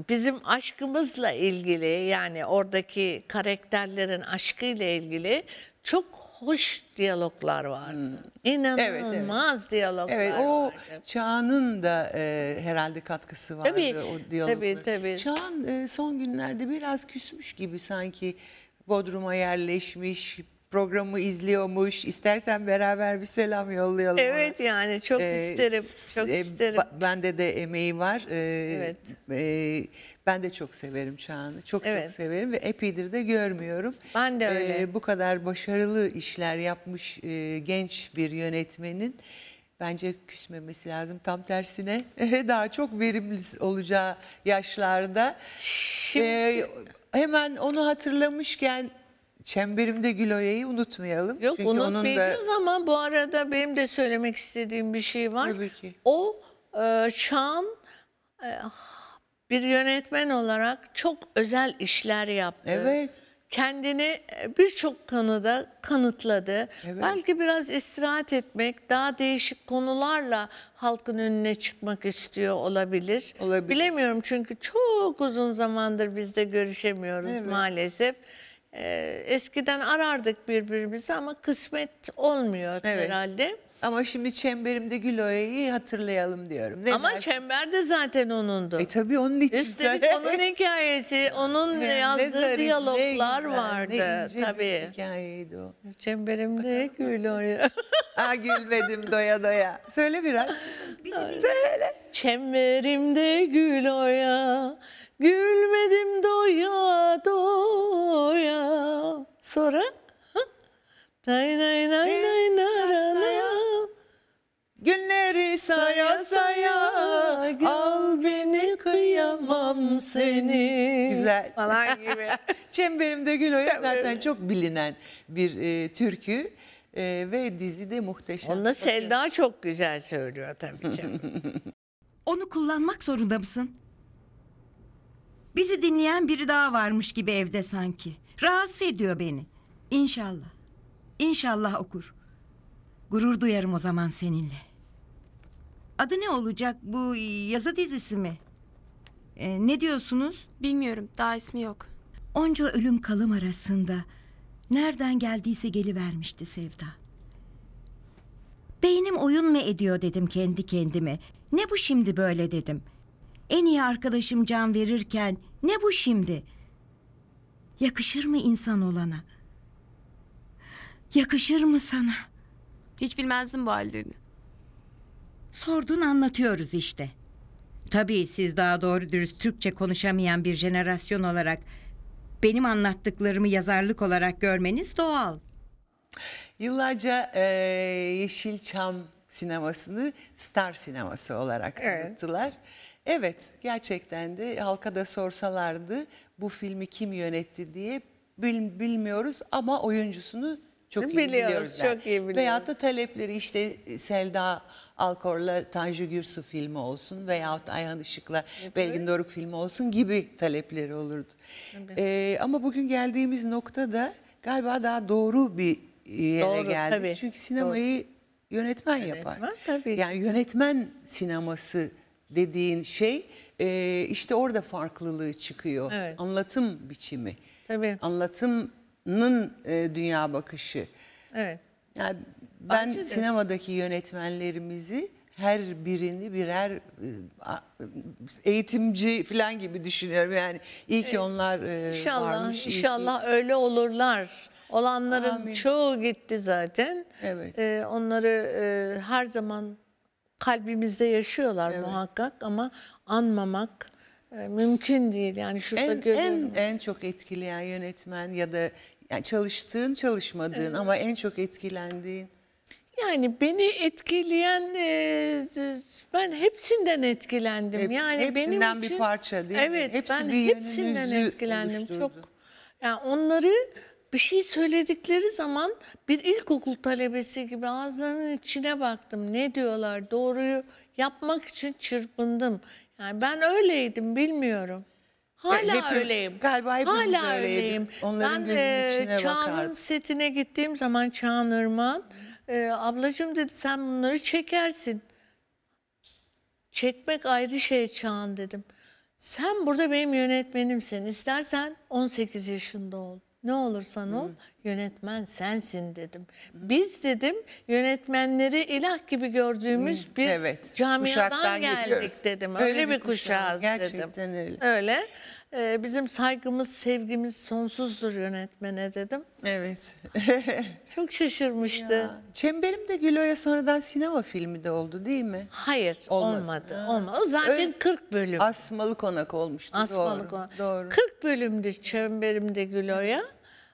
bizim aşkımızla ilgili yani oradaki karakterlerin aşkıyla ilgili çok hoş diyaloglar vardı. Hmm. İnanılmaz evet, evet. diyaloglar Evet o vardı. çağının da e, herhalde katkısı vardı tabii, o diyaloglar. Tabii tabii. Çağın e, son günlerde biraz küsmüş gibi sanki Bodrum'a yerleşmiş, programı izliyormuş. İstersen beraber bir selam yollayalım. Evet ona. yani çok ee, isterim. Çok e, isterim. Bende de emeği var. Ee, evet. E, ben de çok severim Çağan'ı. Çok evet. çok severim ve epidir de görmüyorum. Ben de ee, öyle. Ee, bu kadar başarılı işler yapmış e, genç bir yönetmenin bence küsmemesi lazım. Tam tersine daha çok verimli olacağı yaşlarda. Şimdi... Ee, hemen onu hatırlamışken çemberimde Güloya'yı unutmayalım. Yok Çünkü unutmayacağız onun da... ama bu arada benim de söylemek istediğim bir şey var. Tabii ki. O e, çağın e, bir yönetmen olarak çok özel işler yaptı. Evet. Kendini e, birçok konuda kanıtladı. Evet. Belki biraz istirahat etmek, daha değişik konularla halkın önüne çıkmak istiyor olabilir. olabilir. Bilemiyorum çünkü çok uzun zamandır biz de görüşemiyoruz evet. maalesef. Evet. Ee, eskiden arardık birbirimizi ama kısmet olmuyor evet. herhalde. Ama şimdi çemberimde Güloya'yı hatırlayalım diyorum. Ne Ama dersin? çember de zaten onundu. E tabii onun için. Üstelik onun hikayesi, onun ne, yazdığı ne diyaloglar ne güzel, vardı. Ne tabii. hikayeydi o. Çemberimde Güloya. Aa gülmedim doya doya. Söyle biraz. Söyle. Çemberimde Güloya, Gülmedim doya doya. Sonra? Nay nay nay nay nay Günleri saya saya al beni kıyamam seni. Güzel. Falan gibi. Çemberimde Gül Oya zaten çok bilinen bir e, türkü e, ve dizide muhteşem. Onu Selda çok güzel söylüyor tabii ki. Onu kullanmak zorunda mısın? Bizi dinleyen biri daha varmış gibi evde sanki. Rahatsız ediyor beni. İnşallah. İnşallah okur. Gurur duyarım o zaman seninle. Adı ne olacak bu yazı dizisi mi? Ee, ne diyorsunuz? Bilmiyorum daha ismi yok. Onca ölüm kalım arasında nereden geldiyse gelivermişti Sevda. Beynim oyun mu ediyor dedim kendi kendime. Ne bu şimdi böyle dedim en iyi arkadaşım can verirken ne bu şimdi? Yakışır mı insan olana? Yakışır mı sana? Hiç bilmezdim bu hallerini. Sordun anlatıyoruz işte. Tabii siz daha doğru dürüst Türkçe konuşamayan bir jenerasyon olarak benim anlattıklarımı yazarlık olarak görmeniz doğal. Yıllarca e, Yeşilçam sinemasını Star sineması olarak evet. tanıttılar. Evet gerçekten de halka da sorsalardı bu filmi kim yönetti diye bil, bilmiyoruz ama oyuncusunu çok iyi biliyoruz. Çok iyi biliyoruz. Veyahut da talepleri işte Selda Alkor'la Tanju Gürsu filmi olsun veyahut Ayhan Işık'la evet. Belgin Doruk filmi olsun gibi talepleri olurdu. Evet. Ee, ama bugün geldiğimiz nokta da galiba daha doğru bir yere doğru, geldik. Tabii. Çünkü sinemayı doğru. yönetmen yapar. Yönetmen, tabii. Yani yönetmen sineması dediğin şey e, işte orada farklılığı çıkıyor. Evet. Anlatım biçimi. Tabii. Anlatımın e, dünya bakışı. Evet. Yani ben Bence de. sinemadaki yönetmenlerimizi her birini birer eğitimci falan gibi düşünüyorum. Yani iyi ki onlar inşallah, varmış. İnşallah ki. öyle olurlar. Olanların Amin. çoğu gitti zaten. Evet. Onları her zaman kalbimizde yaşıyorlar evet. muhakkak ama anmamak e, mümkün değil. Yani şurada en, görüyorum. En, en çok etkileyen yönetmen ya da yani çalıştığın çalışmadığın evet. ama en çok etkilendiğin. Yani beni etkileyen e, ben hepsinden etkilendim. Hep, yani hepsinden benim bir parça değil mi? Evet Hepsi ben hepsinden etkilendim. Oluşturdu. Çok yani onları bir şey söyledikleri zaman bir ilkokul talebesi gibi ağızlarının içine baktım. Ne diyorlar doğruyu yapmak için çırpındım. Yani ben öyleydim bilmiyorum. E, Hala Hep, öyleyim. Galiba hepimiz Hala öyleyim. Onların ben e, Çağan'ın setine gittiğim zaman Çağan Irman e, ablacığım dedi sen bunları çekersin. Çekmek ayrı şey Çağan dedim. Sen burada benim yönetmenimsin. İstersen 18 yaşında ol. Ne olursan ol yönetmen sensin dedim. Biz dedim yönetmenleri ilah gibi gördüğümüz bir evet. camiadan geldik dedim. Öyle, öyle bir kuşağız, kuşağız dedim. Gerçekten öyle. Öyle. Ee, bizim saygımız, sevgimiz sonsuzdur yönetmene dedim. Evet. Çok şaşırmıştı. Ya. Çemberim de Gülo'ya sonradan sinema filmi de oldu değil mi? Hayır olmadı. Olmadı. Ha. olmadı. O zaten Öyle, 40 bölüm. Asmalı Konak olmuştu. Asmalı doğru, Konak. Doğru. 40 bölümdü Çemberim de Gülo'ya.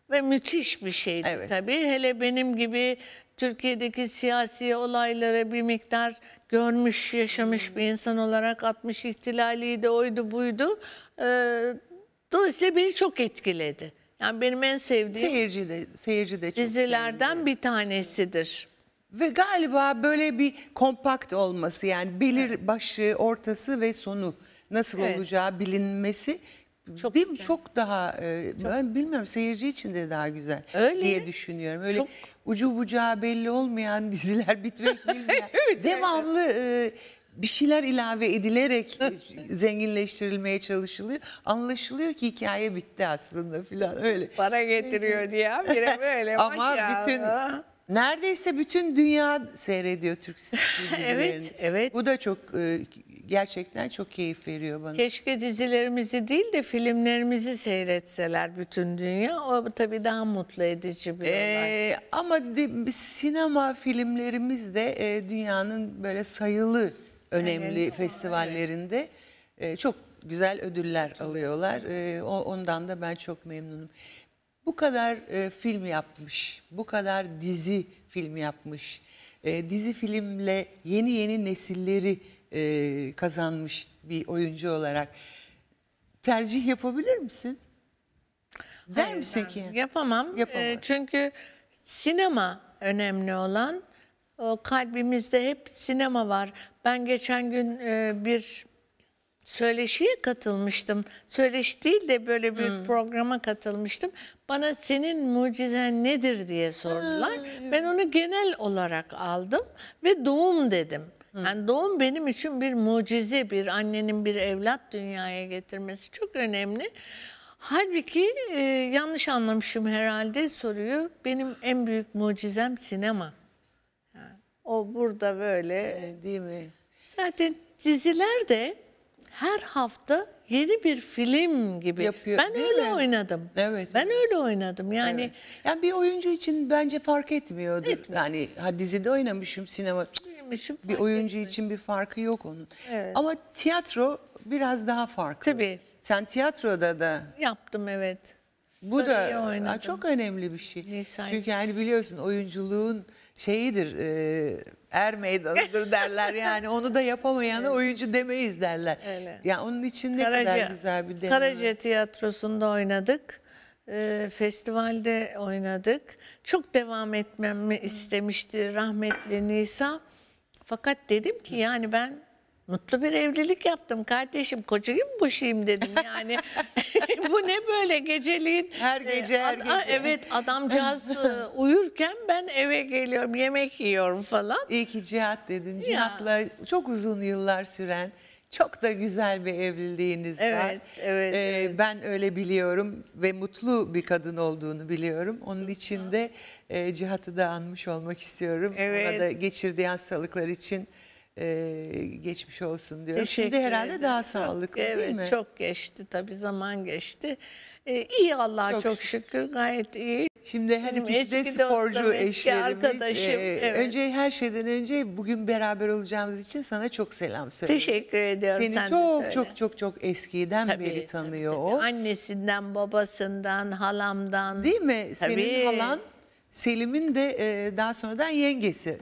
Ve müthiş bir şeydi evet. tabii. Hele benim gibi Türkiye'deki siyasi olaylara bir miktar görmüş, yaşamış bir insan olarak 60 ihtilaliydi, oydu buydu. Ee, dolayısıyla beni çok etkiledi. Yani benim en sevdiğim seyirci de, seyirci de çok dizilerden sevindi. bir tanesidir. Ve galiba böyle bir kompakt olması yani belir başı, ortası ve sonu nasıl evet. olacağı bilinmesi çok Değil güzel. Çok daha e, çok. ben bilmiyorum seyirci için de daha güzel Öyle. diye düşünüyorum. Öyle çok. ucu bucağı belli olmayan diziler bitmek bilmeyen. evet, devamlı evet. bir şeyler ilave edilerek zenginleştirilmeye çalışılıyor. Anlaşılıyor ki hikaye bitti aslında filan öyle. Para getiriyor diye bire böyle. Ama bütün neredeyse bütün dünya seyrediyor Türk dizilerini. evet, evet. Bu da çok e, gerçekten çok keyif veriyor bana. Keşke dizilerimizi değil de filmlerimizi seyretseler bütün dünya. O tabii daha mutlu edici bir ee, olay. Ama de, sinema filmlerimiz de e, dünyanın böyle sayılı önemli evet, festivallerinde evet. E, çok güzel ödüller alıyorlar. E, o, ondan da ben çok memnunum. Bu kadar e, film yapmış, bu kadar dizi film yapmış, e, dizi filmle yeni yeni nesilleri e, kazanmış bir oyuncu olarak tercih yapabilir misin? Der Hayır, misin ki? Yapamam. E, Yapamaz. E, çünkü sinema önemli olan. O kalbimizde hep sinema var. Ben geçen gün e, bir söyleşiye katılmıştım. Söyleşi değil de böyle bir hmm. programa katılmıştım. Bana senin mucizen nedir diye sordular. Ha, Ben onu genel olarak aldım ve doğum dedim. Yani doğum benim için bir mucize, bir annenin bir evlat dünyaya getirmesi çok önemli. Halbuki e, yanlış anlamışım herhalde soruyu. Benim en büyük mucizem sinema. Yani, o burada böyle. E, değil mi? Zaten dizilerde her hafta yeni bir film gibi. Yapıyor, ben öyle mi? oynadım. Evet. Ben öyle oynadım. Yani evet. yani bir oyuncu için bence fark etmiyordu. Etmiyor. Yani ha dizide oynamışım sinema cık, Beğenmişim. Bir oyuncu etmiş. için bir farkı yok onun. Evet. Ama tiyatro biraz daha farklı. Tabii. Sen tiyatroda da Yaptım evet. bu Sarayı da oynadım. çok önemli bir şey. Nisan. Çünkü yani biliyorsun oyunculuğun şeyidir e, er meydanıdır derler yani onu da yapamayana oyuncu demeyiz derler. Öyle. Ya onun için ne kadar güzel bir deneyim. Karaca Tiyatrosu'nda oynadık. Ee, festivalde oynadık. Çok devam etmemi istemişti rahmetli Nisa. Fakat dedim ki yani ben mutlu bir evlilik yaptım kardeşim kocayı mı boşayım dedim yani bu ne böyle geceliğin her e, gece her gece evet adamcağız e, uyurken ben eve geliyorum yemek yiyorum falan iyi ki cihat dedin cihatla ya. çok uzun yıllar süren çok da güzel bir evliliğiniz evet, var. Evet, ee, evet. Ben öyle biliyorum ve mutlu bir kadın olduğunu biliyorum. Onun için de e, Cihat'ı da anmış olmak istiyorum. Evet. Ona da geçirdiği hastalıklar için e, geçmiş olsun diyorum. Teşekkür Şimdi herhalde ederim. daha sağlıklı çok, değil evet, mi? Evet çok geçti tabii zaman geçti. Ee, iyi Allah çok, çok şükür gayet iyi. Şimdi her Benim ikisi de eski dostum, sporcu eski eşlerimiz. Ee, evet. Önce her şeyden önce bugün beraber olacağımız için sana çok selam söylüyorum. Teşekkür ediyorum. Seni sen çok çok çok çok eskiden Tabii, beri tanıyor tabii, tabii. o. Annesinden, babasından, halamdan. Değil mi? Tabii. Senin halan Selim'in de e, daha sonradan yengesi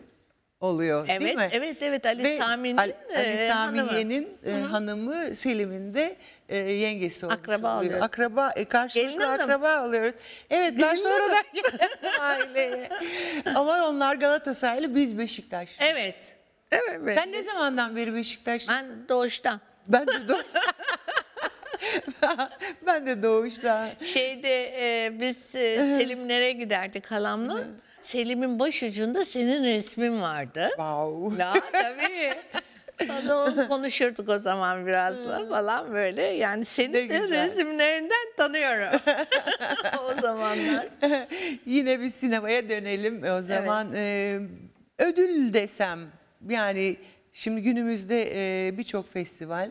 oluyor evet, değil mi? Evet evet Ali Sami'nin Ali, e, Ali Samiye'nin e, hanımı, Selim'in de e, yengesi oluyor. akraba alıyoruz. Akraba e, karşılıklı Gelin akraba hanım. oluyoruz. Evet Bilmiyorum. ben sonra da aileye. Ama onlar Galatasaraylı biz Beşiktaş. Evet. Evet, evet. Sen ne zamandan beri Beşiktaşlısın? Ben doğuştan. Ben de doğuştan. ben de doğuştan. Şeyde e, biz e, Selimlere giderdik halamla. Hı. Selim'in başucunda senin resmin vardı. Wow. Ya tabii. Onu konuşurduk o zaman biraz da hmm. falan böyle. Yani seni de resimlerinden tanıyorum o zamanlar. Yine bir sinemaya dönelim o zaman. Evet. Ee, ödül desem yani şimdi günümüzde e, birçok festival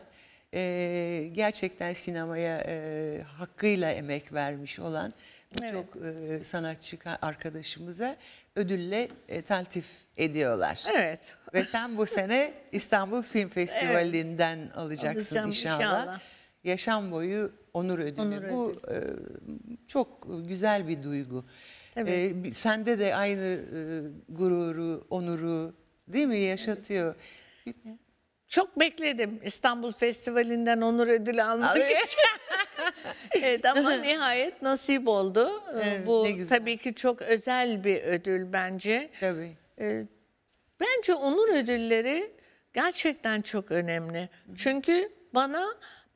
e, gerçekten sinemaya e, hakkıyla emek vermiş olan birçok evet. e, sanatçı arkadaşımıza ödülle e, taltif ediyorlar. Evet. Ve sen bu sene İstanbul Film Festivali'nden evet. alacaksın inşallah. inşallah. Yaşam boyu onur ödülü. Onur ödülü. bu e, çok güzel bir duygu. Evet. E, sende de aynı e, gururu, onuru değil mi yaşatıyor. Evet. Çok bekledim İstanbul Festivali'nden onur ödülü almak için. evet ama nihayet nasip oldu. Ee, evet, Bu tabii ki çok özel bir ödül bence. Tabii. Ee, bence onur ödülleri gerçekten çok önemli. Çünkü bana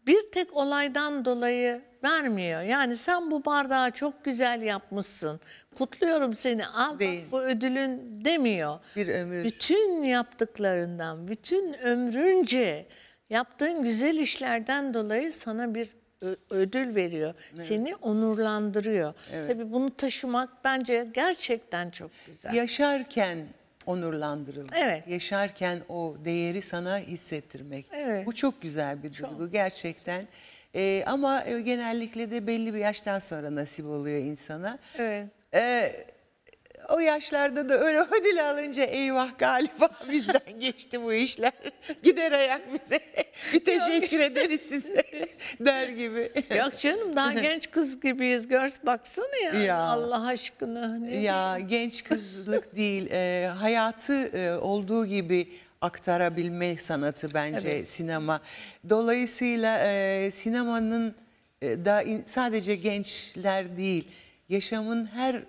bir tek olaydan dolayı vermiyor. Yani sen bu bardağı çok güzel yapmışsın kutluyorum seni al Değil. bak bu ödülün demiyor. Bir ömür. Bütün yaptıklarından, bütün ömrünce yaptığın güzel işlerden dolayı sana bir ödül veriyor. Evet. Seni onurlandırıyor. Evet. Tabii bunu taşımak bence gerçekten çok güzel. Yaşarken onurlandırılmak. Evet. Yaşarken o değeri sana hissettirmek. Evet. Bu çok güzel bir duygu. Çok. Gerçekten ee, e, ama genellikle de belli bir yaştan sonra nasip oluyor insana. Evet. Evet o yaşlarda da öyle ödül alınca eyvah galiba bizden geçti bu işler. Gider ayak bize bir teşekkür ederiz size der gibi. Yok canım daha genç kız gibiyiz. Görs baksana ya, ya Allah aşkına. Ne ya diyeyim? genç kızlık değil e, hayatı e, olduğu gibi aktarabilme sanatı bence evet. sinema. Dolayısıyla e, sinemanın e, da in, sadece gençler değil yaşamın her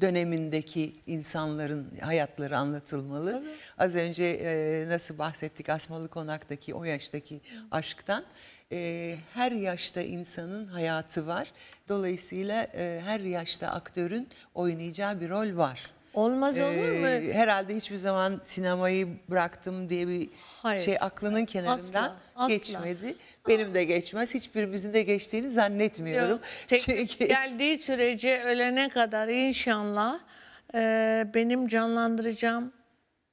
dönemindeki insanların hayatları anlatılmalı. Tabii. Az önce e, nasıl bahsettik Asmalı Konak'taki o yaştaki aşktan. E, her yaşta insanın hayatı var. Dolayısıyla e, her yaşta aktörün oynayacağı bir rol var. Olmaz olur mu? Herhalde hiçbir zaman sinemayı bıraktım diye bir Hayır. şey aklının kenarından Asla, asla. geçmedi. Benim de geçmez. Hiçbirimizin de geçtiğini zannetmiyorum. Yok, Çünkü geldiği sürece ölene kadar inşallah e, benim canlandıracağım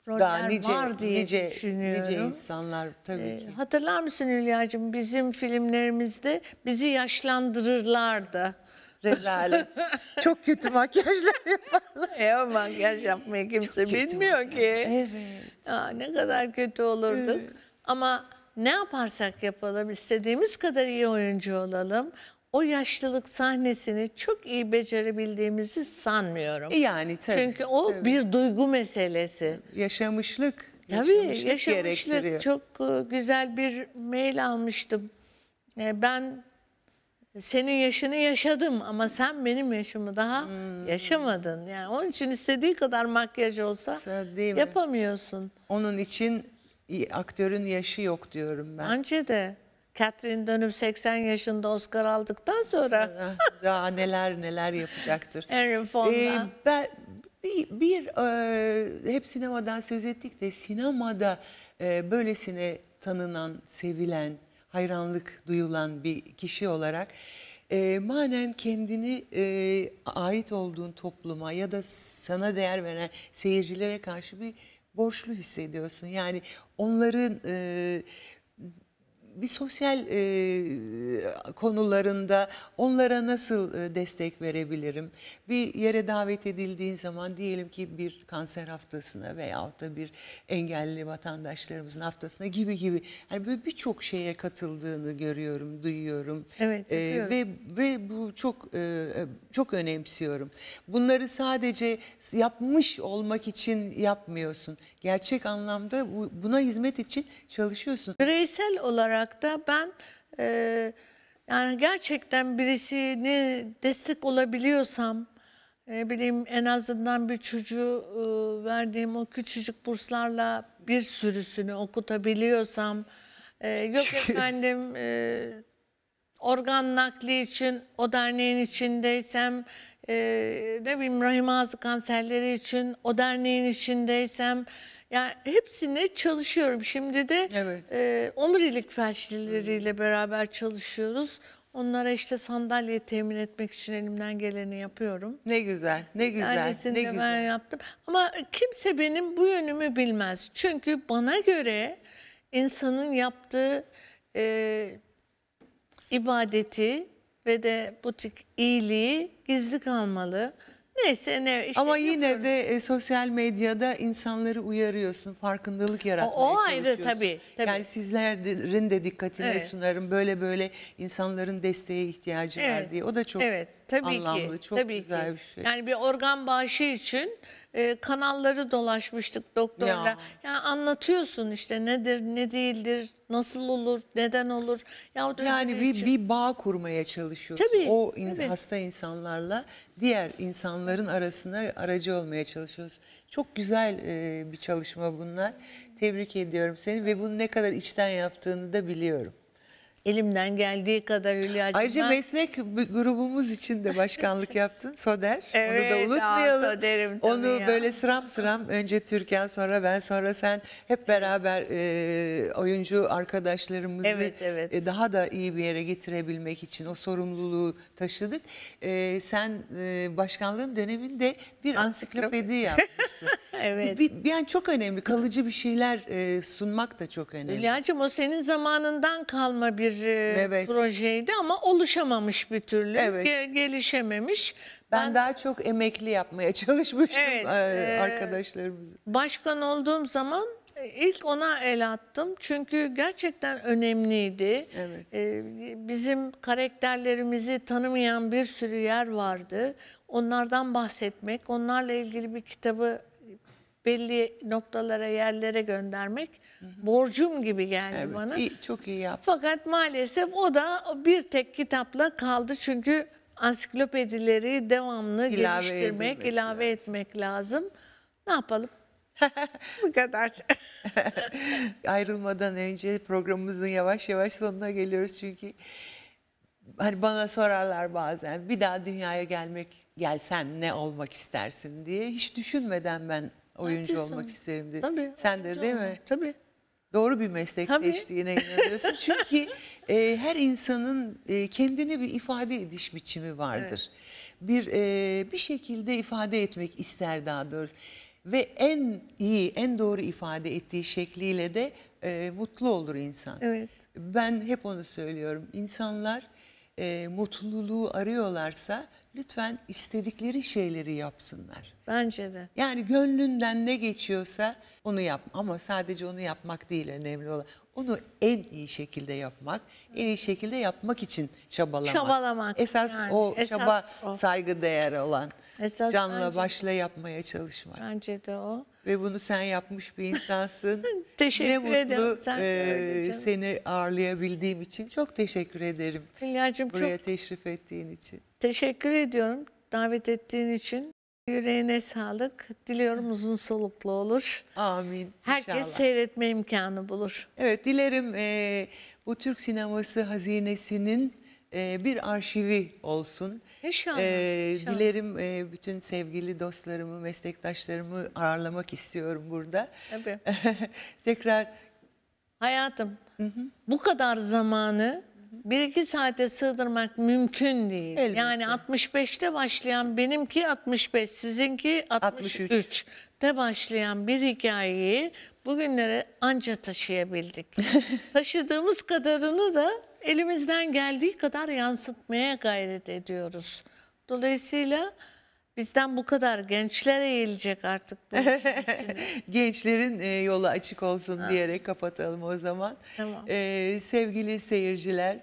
roller nice, var diye nice, düşünüyorum. nice insanlar tabii ki. hatırlar mısın Hülya'cığım bizim filmlerimizde bizi yaşlandırırlardı rezalet. Çok kötü makyajlar yaparlar. E o makyaj yapmayı kimse Çok bilmiyor ki. Evet. Aa, ne kadar kötü olurduk. Evet. Ama ne yaparsak yapalım istediğimiz kadar iyi oyuncu olalım. O yaşlılık sahnesini çok iyi becerebildiğimizi sanmıyorum. Yani tabii. Çünkü o tabii. bir duygu meselesi. Yaşamışlık. Tabii yaşamışlık, yaşamışlık gerektiriyor. çok e, güzel bir mail almıştım. E, ben senin yaşını yaşadım ama sen benim yaşımı daha hmm. yaşamadın. Yani onun için istediği kadar makyaj olsa Değil mi? yapamıyorsun. Onun için aktörün yaşı yok diyorum ben. Bence de. Catherine dönüp 80 yaşında Oscar aldıktan sonra daha neler neler yapacaktır. Erin Fonda. Ee, ben bir, bir e, hep sinemadan söz ettik de sinemada e, böylesine tanınan, sevilen hayranlık duyulan bir kişi olarak e, manen kendini e, ait olduğun topluma ya da sana değer veren seyircilere karşı bir borçlu hissediyorsun. Yani onların e, bir sosyal e, konularında onlara nasıl e, destek verebilirim? Bir yere davet edildiğin zaman diyelim ki bir kanser haftasına veyahut da bir engelli vatandaşlarımızın haftasına gibi gibi yani böyle birçok şeye katıldığını görüyorum, duyuyorum. Evet. E, ve ve bu çok e, çok önemsiyorum. Bunları sadece yapmış olmak için yapmıyorsun. Gerçek anlamda bu, buna hizmet için çalışıyorsun. Bireysel olarak olarak da ben e, yani gerçekten birisini destek olabiliyorsam ne bileyim en azından bir çocuğu e, verdiğim o küçücük burslarla bir sürüsünü okutabiliyorsam e, yok efendim e, organ nakli için o derneğin içindeysem e, ne bileyim rahim ağzı kanserleri için o derneğin içindeysem yani hepsine çalışıyorum. Şimdi de evet. e, omurilik felçlileriyle beraber çalışıyoruz. Onlara işte sandalye temin etmek için elimden geleni yapıyorum. Ne güzel, ne güzel, Ailesini ne güzel. ben yaptım. Ama kimse benim bu yönümü bilmez. Çünkü bana göre insanın yaptığı e, ibadeti ve de butik iyiliği gizli kalmalı. Neyse ne işte Ama yine yapıyoruz. de e, sosyal medyada insanları uyarıyorsun, farkındalık yaratmaya o, o ayrı tabii, tabii. Yani sizlerin de dikkatine Evet. sunarım böyle böyle insanların desteğe ihtiyacı var diye. O da çok Evet, tabii anlamlı, ki. çok tabii güzel ki. bir şey. Yani bir organ bağışı için e, kanalları dolaşmıştık doktorla. Ya. Yani anlatıyorsun işte nedir, ne değildir, nasıl olur, neden olur. Yahut yani bir, için. bir bağ kurmaya çalışıyorsun. Tabii, o in, tabii. hasta insanlarla diğer insanların arasında aracı olmaya çalışıyoruz. Çok güzel e, bir çalışma bunlar. Tebrik ediyorum seni ve bunu ne kadar içten yaptığını da biliyorum. Elimden geldiği kadar kadarıyla. Ayrıca meslek grubumuz için de başkanlık yaptın. Soder. Evet, Onu da unutmayalım. Aa, soderim, Onu ya. böyle sıram sıram önce Türkan sonra ben sonra sen hep beraber e, oyuncu arkadaşlarımızı evet, evet. E, daha da iyi bir yere getirebilmek için o sorumluluğu taşıdık. E, sen e, başkanlığın döneminde bir ansiklopedi yapmıştın. evet. Bir, yani çok önemli kalıcı bir şeyler e, sunmak da çok önemli. Hülya'cığım o senin zamanından kalma bir bir e, evet. projeydi ama oluşamamış bir türlü. Evet. Ge gelişememiş. Ben, ben daha çok emekli yapmaya çalışmıştım evet, e, e, arkadaşlarımızı. Başkan olduğum zaman ilk ona el attım çünkü gerçekten önemliydi. Evet. bizim karakterlerimizi tanımayan bir sürü yer vardı. Onlardan bahsetmek, onlarla ilgili bir kitabı belli noktalara yerlere göndermek hı hı. borcum gibi geldi evet, bana. Iyi, çok iyi yaptı. Fakat maalesef o da bir tek kitapla kaldı çünkü ansiklopedileri devamlı ilave geliştirmek, ilave lazım. etmek lazım. Ne yapalım? Bu kadar. Ayrılmadan önce programımızın yavaş yavaş sonuna geliyoruz çünkü hani bana sorarlar bazen bir daha dünyaya gelmek gelsen ne olmak istersin diye hiç düşünmeden ben oyuncu Haklısın. olmak isterim dedi. Tabii. Sen de değil mi? Tabii. Doğru bir meslek Tabii. seçtiğine inanıyorsun. Çünkü e, her insanın e, kendine bir ifade ediş biçimi vardır. Evet. Bir e, bir şekilde ifade etmek ister daha doğrusu ve en iyi, en doğru ifade ettiği şekliyle de e, mutlu olur insan. Evet. Ben hep onu söylüyorum. İnsanlar e, mutluluğu arıyorlarsa lütfen istedikleri şeyleri yapsınlar. Bence de. Yani gönlünden ne geçiyorsa onu yap ama sadece onu yapmak değil önemli olan. Onu en iyi şekilde yapmak, en iyi şekilde yapmak için çabalamak. Çabalamak. Esas yani, o esas çaba o. saygı değer olan. Esas Canla başla yapmaya çalışmak. Bence de o ve bunu sen yapmış bir insansın. teşekkür ne mutlu, ederim. Sen e, seni ağırlayabildiğim için çok teşekkür ederim. Hülya'cığım Buraya teşrif ettiğin için. Teşekkür ediyorum davet ettiğin için. Yüreğine sağlık. Diliyorum uzun soluklu olur. Amin. Herkes seyretme imkanı bulur. Evet dilerim e, bu Türk sineması hazinesinin ee, bir arşivi olsun. İnşallah. E, inşallah. Dilerim e, bütün sevgili dostlarımı, meslektaşlarımı ağırlamak istiyorum burada. Tabii. Tekrar. Hayatım Hı -hı. bu kadar zamanı bir iki saate sığdırmak mümkün değil. Elbette. Yani 65'te başlayan benimki 65, sizinki 63. 63. başlayan bir hikayeyi bugünlere anca taşıyabildik. Taşıdığımız kadarını da elimizden geldiği kadar yansıtmaya gayret ediyoruz. Dolayısıyla bizden bu kadar gençler eğilecek artık. Bu Gençlerin e, yolu açık olsun ha. diyerek kapatalım o zaman. Tamam. E, sevgili seyirciler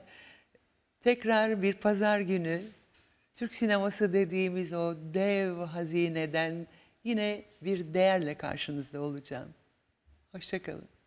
tekrar bir pazar günü Türk sineması dediğimiz o dev hazineden yine bir değerle karşınızda olacağım. Hoşçakalın.